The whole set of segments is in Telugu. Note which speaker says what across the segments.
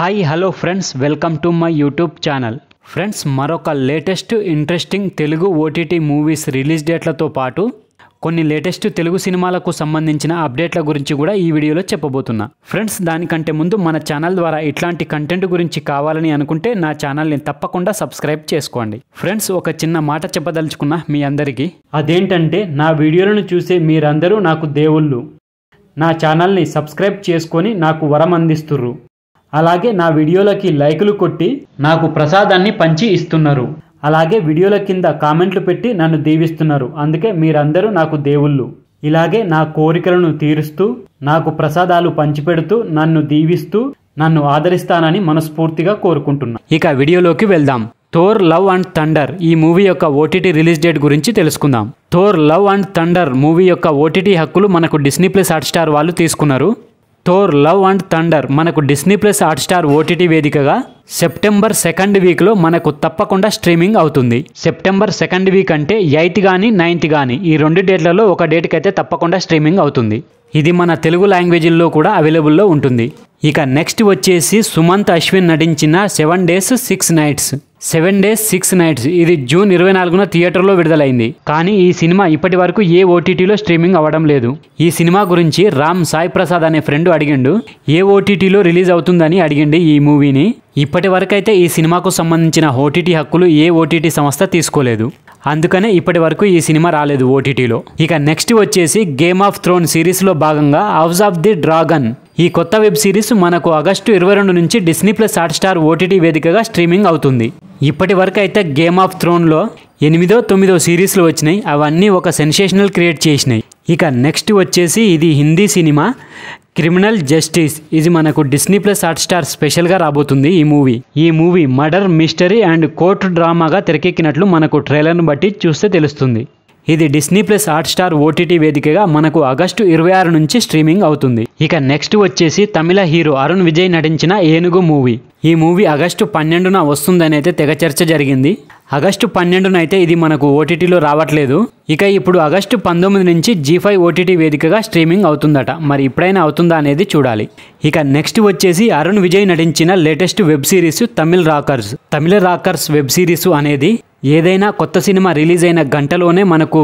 Speaker 1: hi hello friends welcome to my YouTube channel friends మరొక latest interesting Telugu OTT movies release డేట్లతో పాటు కొన్ని లేటెస్ట్ తెలుగు సినిమాలకు సంబంధించిన అప్డేట్ల గురించి కూడా ఈ వీడియోలో చెప్పబోతున్నా ఫ్రెండ్స్ దానికంటే ముందు మన ఛానల్ ద్వారా ఇట్లాంటి కంటెంట్ గురించి కావాలని అనుకుంటే నా ఛానల్ని తప్పకుండా సబ్స్క్రైబ్ చేసుకోండి ఫ్రెండ్స్ ఒక చిన్న మాట చెప్పదలుచుకున్న మీ అందరికీ అదేంటంటే నా వీడియోలను చూసే మీరందరూ నాకు దేవుళ్ళు నా ఛానల్ని సబ్స్క్రైబ్ చేసుకొని నాకు వరం అందిస్తుర్రు అలాగే నా వీడియోలకి లైకులు కొట్టి నాకు ప్రసాదాన్ని పంచి ఇస్తున్నారు అలాగే వీడియోల కింద కామెంట్లు పెట్టి నన్ను దీవిస్తున్నారు అందుకే మీరందరూ నాకు దేవుళ్ళు ఇలాగే నా కోరికలను తీరుస్తూ నాకు ప్రసాదాలు పంచిపెడుతూ నన్ను దీవిస్తూ నన్ను ఆదరిస్తానని మనస్ఫూర్తిగా కోరుకుంటున్నాను ఇక వీడియోలోకి వెళ్దాం థోర్ లవ్ అండ్ థండర్ ఈ మూవీ యొక్క ఓటీటీ రిలీజ్ డేట్ గురించి తెలుసుకుందాం Thor love and thunder movie యొక్క ఓటీటీ హక్కులు మనకు డిస్నీ ప్లస్ హాట్స్టార్ వాళ్ళు తీసుకున్నారు థోర్ లవ్ అండ్ థండర్ మనకు డిస్నీ ప్లస్ హాట్స్టార్ ఓటీటీ వేదికగా సెప్టెంబర్ సెకండ్ వీక్లో మనకు తప్పకుండా స్ట్రీమింగ్ అవుతుంది సెప్టెంబర్ సెకండ్ వీక్ అంటే ఎయిత్ కానీ నైన్త్ కానీ ఈ రెండు డేట్లలో ఒక డేట్కి అయితే తప్పకుండా స్ట్రీమింగ్ అవుతుంది ఇది మన తెలుగు లాంగ్వేజ్లో కూడా అవైలబుల్లో ఉంటుంది ఇక నెక్స్ట్ వచ్చేసి సుమంత్ అశ్విన్ నటించిన seven days six nights seven days six nights ఇది జూన్ ఇరవై నాలుగున థియేటర్లో విడుదలైంది కానీ ఈ సినిమా ఇప్పటి వరకు ఏ ఓటీటీలో స్ట్రీమింగ్ అవ్వడం లేదు ఈ సినిమా గురించి రామ్ సాయి ప్రసాద్ అనే ఫ్రెండ్ అడిగిండు ఏ ఓటీటీలో రిలీజ్ అవుతుందని అడిగిండి ఈ మూవీని ఇప్పటి వరకైతే ఈ సినిమాకు సంబంధించిన ఓటీటీ హక్కులు ఏ ఓటీటీ సంస్థ తీసుకోలేదు అందుకనే ఇప్పటి వరకు ఈ సినిమా రాలేదు ఓటీటీలో ఇక నెక్స్ట్ వచ్చేసి గేమ్ ఆఫ్ థ్రోన్ సిరీస్లో భాగంగా హౌస్ ఆఫ్ ది డ్రాగన్ ఈ కొత్త వెబ్ సిరీస్ మనకు ఆగస్టు ఇరవై రెండు నుంచి డిస్నీ ప్లస్ హాట్స్టార్ ఓటీటీ వేదికగా స్ట్రీమింగ్ అవుతుంది ఇప్పటి వరకు అయితే గేమ్ ఆఫ్ థ్రోన్లో ఎనిమిదో తొమ్మిదో సిరీస్లు వచ్చినాయి అవన్నీ ఒక సెన్సేషనల్ క్రియేట్ చేసినాయి ఇక నెక్స్ట్ వచ్చేసి ఇది హిందీ సినిమా క్రిమినల్ జస్టిస్ ఇది మనకు డిస్నీ ప్లస్ హాట్స్టార్ స్పెషల్గా రాబోతుంది ఈ మూవీ ఈ movie murder mystery and court డ్రామాగా తెరకెక్కినట్లు మనకు ట్రైలర్ను బట్టి చూస్తే తెలుస్తుంది ఇది డిస్నీ ప్లస్ హాట్స్టార్ ఓటీటీ వేదికగా మనకు ఆగస్టు ఇరవై ఆరు నుంచి స్ట్రీమింగ్ అవుతుంది ఇక నెక్స్ట్ వచ్చేసి తమిళ హీరో అరుణ్ విజయ్ నటించిన ఏనుగు మూవీ ఈ మూవీ ఆగస్టు పన్నెండున వస్తుందని అయితే తెగ చర్చ జరిగింది ఆగస్టు పన్నెండున అయితే ఇది మనకు ఓటీటీలో రావట్లేదు ఇక ఇప్పుడు ఆగస్టు పంతొమ్మిది నుంచి జీ ఫైవ్ ఓటీటీ వేదికగా స్ట్రీమింగ్ అవుతుందట మరి ఇప్పుడైనా అవుతుందా అనేది చూడాలి ఇక నెక్స్ట్ వచ్చేసి అరుణ్ విజయ్ నటించిన latest web series Tamil rockers Tamil rockers web series అనేది ఏదైనా కొత్త సినిమా రిలీజ్ అయిన గంటలోనే మనకు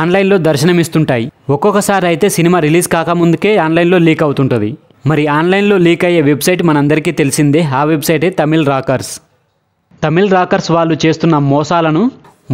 Speaker 1: ఆన్లైన్లో దర్శనమిస్తుంటాయి ఒక్కొక్కసారి అయితే సినిమా రిలీజ్ కాకముందుకే ఆన్లైన్లో లీక్ అవుతుంటుంది మరి ఆన్లైన్లో లీక్ అయ్యే వెబ్సైట్ మనందరికీ తెలిసిందే ఆ వెబ్సైటే తమిళ్ రాకర్స్ తమిళ్ రాకర్స్ వాళ్ళు చేస్తున్న మోసాలను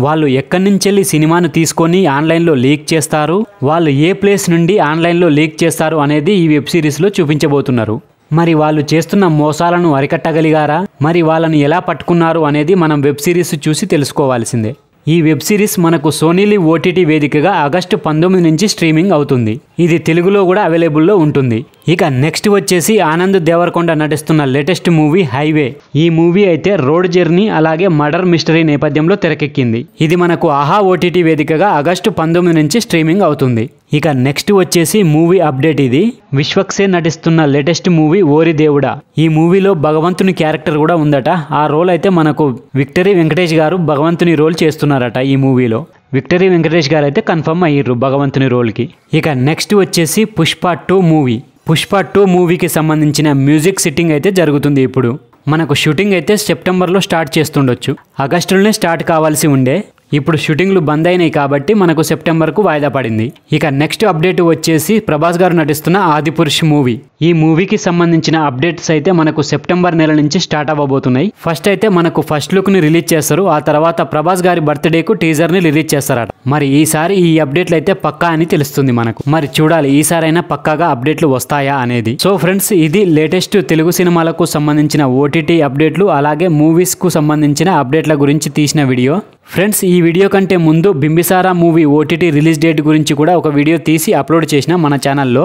Speaker 1: వాళ్ళు ఎక్కడి నుంచి వెళ్ళి సినిమాను తీసుకొని ఆన్లైన్లో లీక్ చేస్తారు వాళ్ళు ఏ ప్లేస్ నుండి ఆన్లైన్లో లీక్ చేస్తారు అనేది ఈ వెబ్ సిరీస్లో చూపించబోతున్నారు మరి వాళ్ళు చేస్తున్న మోసాలను అరికట్టగలిగారా మరి వాళ్ళను ఎలా పట్టుకున్నారు అనేది మనం వెబ్ సిరీస్ చూసి తెలుసుకోవాల్సిందే ఈ వెబ్ సిరీస్ మనకు సోనీలి ఓటీటీ వేదికగా ఆగస్టు పంతొమ్మిది నుంచి స్ట్రీమింగ్ అవుతుంది ఇది తెలుగులో కూడా అవైలబుల్లో ఉంటుంది ఇక నెక్స్ట్ వచ్చేసి ఆనంద్ దేవరకొండ నటిస్తున్న లేటెస్ట్ మూవీ హైవే ఈ మూవీ అయితే రోడ్ జర్నీ అలాగే మర్డర్ మిస్టరీ నేపథ్యంలో తెరకెక్కింది ఇది మనకు ఆహా ఓటీటీ వేదికగా ఆగస్టు పంతొమ్మిది నుంచి స్ట్రీమింగ్ అవుతుంది ఇక నెక్స్ట్ వచ్చేసి మూవీ అప్డేట్ ఇది విశ్వక్సే నటిస్తున్న లేటెస్ట్ మూవీ ఓరి దేవుడా ఈ మూవీలో భగవంతుని క్యారెక్టర్ కూడా ఉందట ఆ రోల్ అయితే మనకు విక్టరీ వెంకటేష్ గారు భగవంతుని రోల్ చేస్తున్నారట ఈ మూవీలో విక్టరీ వెంకటేష్ గారు అయితే కన్ఫర్మ్ అయ్యారు భగవంతుని రోల్కి ఇక నెక్స్ట్ వచ్చేసి Pushpa two movie Pushpa two మూవీకి సంబంధించిన మ్యూజిక్ సిట్టింగ్ అయితే జరుగుతుంది ఇప్పుడు మనకు షూటింగ్ అయితే సెప్టెంబర్లో స్టార్ట్ చేస్తుండొచ్చు ఆగస్టులోనే స్టార్ట్ కావాల్సి ఉండే ఇప్పుడు షూటింగ్లు బంద్ అయినాయి కాబట్టి మనకు సెప్టెంబర్కు వాయిదా పడింది ఇక నెక్స్ట్ అప్డేట్ వచ్చేసి ప్రభాస్ గారు నటిస్తున్న ఆదిపురుష్ మూవీ ఈ మూవీకి సంబంధించిన అప్డేట్స్ అయితే మనకు సెప్టెంబర్ నెల నుంచి స్టార్ట్ అవ్వబోతున్నాయి ఫస్ట్ అయితే మనకు ఫస్ట్ లుక్ని రిలీజ్ చేస్తారు ఆ తర్వాత ప్రభాస్ గారి బర్త్డేకు టీజర్ని రిలీజ్ చేస్తారట మరి ఈసారి ఈ అప్డేట్లు అయితే పక్కా అని తెలుస్తుంది మనకు మరి చూడాలి ఈసారైనా పక్కాగా అప్డేట్లు వస్తాయా అనేది సో ఫ్రెండ్స్ ఇది లేటెస్ట్ తెలుగు సినిమాలకు సంబంధించిన ఓటీటీ అప్డేట్లు అలాగే మూవీస్కు సంబంధించిన అప్డేట్ల గురించి తీసిన వీడియో ఫ్రెండ్స్ ఈ వీడియో కంటే ముందు Bimbisara movie OTT release date గురించి కూడా ఒక వీడియో తీసి అప్లోడ్ చేసిన మన ఛానల్లో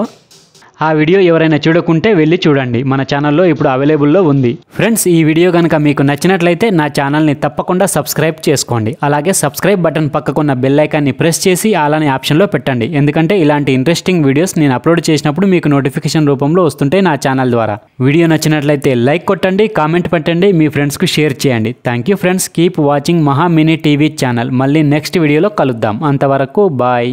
Speaker 1: ఆ వీడియో ఎవరైనా చూడకుంటే వెళ్ళి చూడండి మన ఛానల్లో ఇప్పుడు అవైలబుల్లో ఉంది ఫ్రెండ్స్ ఈ వీడియో కనుక మీకు నచ్చినట్లయితే నా ఛానల్ని తప్పకుండా సబ్స్క్రైబ్ చేసుకోండి అలాగే సబ్స్క్రైబ్ బటన్ పక్కకున్న బెల్లైకాన్ని ప్రెస్ చేసి అలానే ఆప్షన్లో పెట్టండి ఎందుకంటే ఇలాంటి ఇంట్రెస్టింగ్ వీడియోస్ నేను అప్లోడ్ చేసినప్పుడు మీకు నోటిఫికేషన్ రూపంలో వస్తుంటే నా ఛానల్ ద్వారా వీడియో నచ్చినట్లయితే లైక్ కొట్టండి కామెంట్ పెట్టండి మీ ఫ్రెండ్స్కు షేర్ చేయండి thank you friends keep watching Maha mini TV channel మళ్ళీ నెక్స్ట్ వీడియోలో కలుద్దాం అంతవరకు బాయ్